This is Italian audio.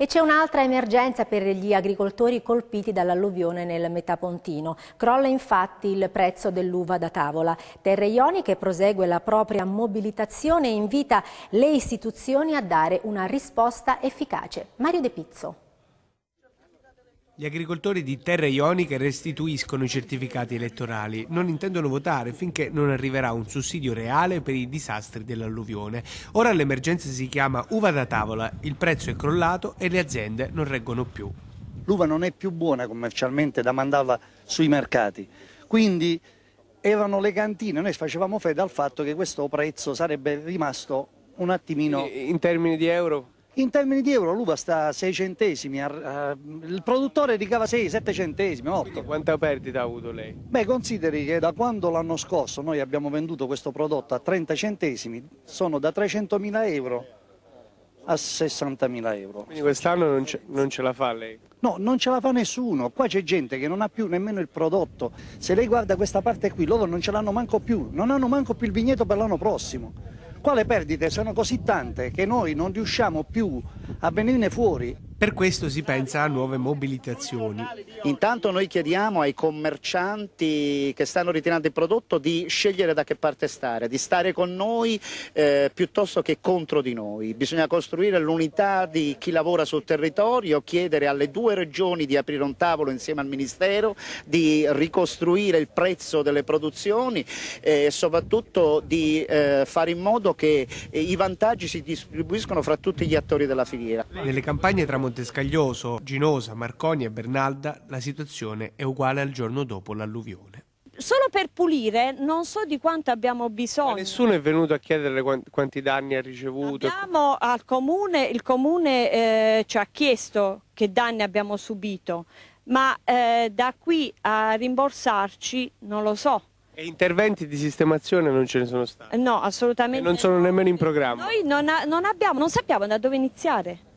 E c'è un'altra emergenza per gli agricoltori colpiti dall'alluvione nel Metapontino. Crolla infatti il prezzo dell'uva da tavola. Terre Ioniche prosegue la propria mobilitazione e invita le istituzioni a dare una risposta efficace. Mario De Pizzo. Gli agricoltori di Terre Ioniche restituiscono i certificati elettorali. Non intendono votare finché non arriverà un sussidio reale per i disastri dell'alluvione. Ora l'emergenza si chiama uva da tavola, il prezzo è crollato e le aziende non reggono più. L'uva non è più buona commercialmente da mandarla sui mercati, quindi erano le cantine, noi facevamo fede al fatto che questo prezzo sarebbe rimasto un attimino... In termini di euro? In termini di euro l'uva sta a 6 centesimi, il produttore ricava 6, 7 centesimi, 8. Quindi quanta perdita ha avuto lei? Beh, consideri che da quando l'anno scorso noi abbiamo venduto questo prodotto a 30 centesimi, sono da 300.000 euro a 60.000 euro. Quindi quest'anno non, non, ce la fa lei? No, non ce la fa nessuno. Qua c'è gente che non ha più nemmeno il prodotto. Se lei guarda questa parte qui, loro non ce l'hanno manco più. Non hanno manco più il vigneto per l'anno prossimo le perdite sono così tante che noi non riusciamo più a venirne fuori per questo si pensa a nuove mobilitazioni. Intanto noi chiediamo ai commercianti che stanno ritirando il prodotto di scegliere da che parte stare, di stare con noi eh, piuttosto che contro di noi. Bisogna costruire l'unità di chi lavora sul territorio, chiedere alle due regioni di aprire un tavolo insieme al Ministero, di ricostruire il prezzo delle produzioni eh, e soprattutto di eh, fare in modo che eh, i vantaggi si distribuiscono fra tutti gli attori della filiera. Nelle campagne tra Montescaglioso, Ginosa, Marconi e Bernalda la situazione è uguale al giorno dopo l'alluvione. Solo per pulire non so di quanto abbiamo bisogno. Ma nessuno è venuto a chiedere quanti danni ha ricevuto? Abbiamo al comune, il comune eh, ci ha chiesto che danni abbiamo subito, ma eh, da qui a rimborsarci non lo so. E interventi di sistemazione non ce ne sono stati? No, assolutamente. E non sono nemmeno in programma? Noi non, non, abbiamo, non sappiamo da dove iniziare.